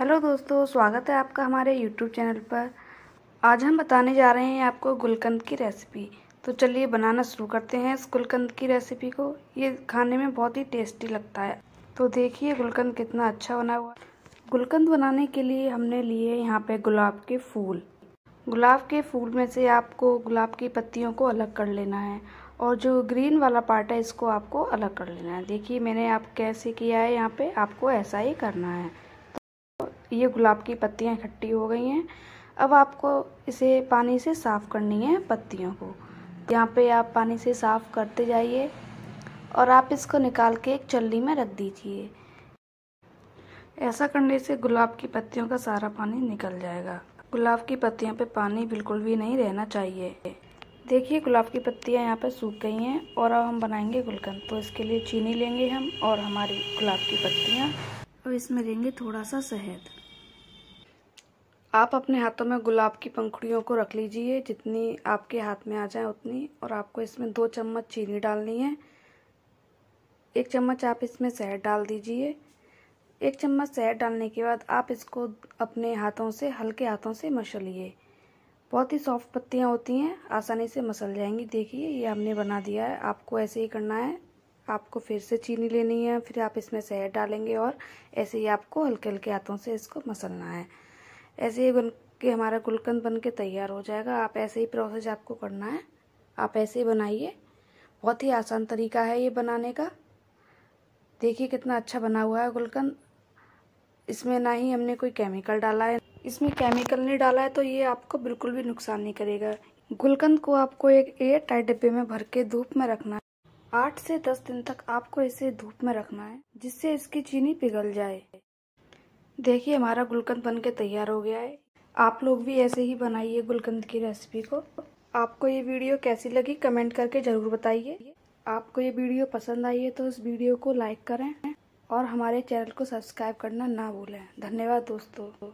hello दोस्तों स्वागत है आपका हमारे यूट्यूब चैनल पर आज हम बताने जा रहे हैं आपको गुलकंद की रेसिपी तो चलिए बनाना शुरू करते हैं इस गुलकंद की रेसिपी को ये खाने में बहुत ही टेस्टी लगता है तो देखिए गुलकंद कितना अच्छा बना हुआ गुलकंद बनाने के लिए हमने लिए यहाँ पे गुलाब के फूल गुलाब के फूल में से आपको गुलाब की पत्तियों को अलग कर लेना है और जो ग्रीन वाला पार्ट है इसको आपको अलग कर लेना है देखिए मैंने आप कैसे किया है यहाँ पे आपको ऐसा ही करना है ये गुलाब की पत्तियाँ इकट्ठी हो गई हैं अब आपको इसे पानी से साफ़ करनी है पत्तियों को यहाँ पे आप पानी से साफ़ करते जाइए और आप इसको निकाल के एक चल्ली में रख दीजिए ऐसा करने से गुलाब की पत्तियों का सारा पानी निकल जाएगा गुलाब की पत्तियों पे पानी बिल्कुल भी नहीं रहना चाहिए देखिए गुलाब की पत्तियाँ यहाँ पर सूख गई हैं और अब हम बनाएंगे गुलकंद तो इसके लिए चीनी लेंगे हम और हमारी गुलाब की पत्तियाँ अब इसमें देंगे थोड़ा सा शहद आप अपने हाथों में गुलाब की पंखुड़ियों को रख लीजिए जितनी आपके हाथ में आ जाए उतनी और आपको इसमें दो चम्मच चीनी डालनी है एक चम्मच आप इसमें शहद डाल दीजिए एक चम्मच शहद डालने के बाद आप इसको अपने हाथों से हल्के हाथों से मसलिए बहुत ही सॉफ्ट पत्तियाँ होती हैं आसानी से मसल जाएंगी देखिए ये हमने बना दिया है आपको ऐसे ही करना है आपको फिर से चीनी लेनी है फिर आप इसमें शहद डालेंगे और ऐसे ही आपको हल्के हल्के हाथों से इसको मसलना है ऐसे ही बन के हमारा गुलकंद बन के तैयार हो जाएगा आप ऐसे ही प्रोसेस आपको करना है आप ऐसे ही बनाइए बहुत ही आसान तरीका है ये बनाने का देखिए कितना अच्छा बना हुआ है गुलकंद इसमें ना ही हमने कोई केमिकल डाला है इसमें केमिकल नहीं डाला है तो ये आपको बिल्कुल भी नुकसान नहीं करेगा गुलकंद को आपको एक एयर टाइट डिब्बे में भर के धूप में रखना है आठ से दस दिन तक आपको इसे धूप में रखना है जिससे इसकी चीनी पिघल जाए देखिए हमारा गुलकंद बन के तैयार हो गया है आप लोग भी ऐसे ही बनाइए गुलकंद की रेसिपी को आपको ये वीडियो कैसी लगी कमेंट करके ज़रूर बताइए आपको ये वीडियो पसंद आई है तो इस वीडियो को लाइक करें और हमारे चैनल को सब्सक्राइब करना ना भूलें धन्यवाद दोस्तों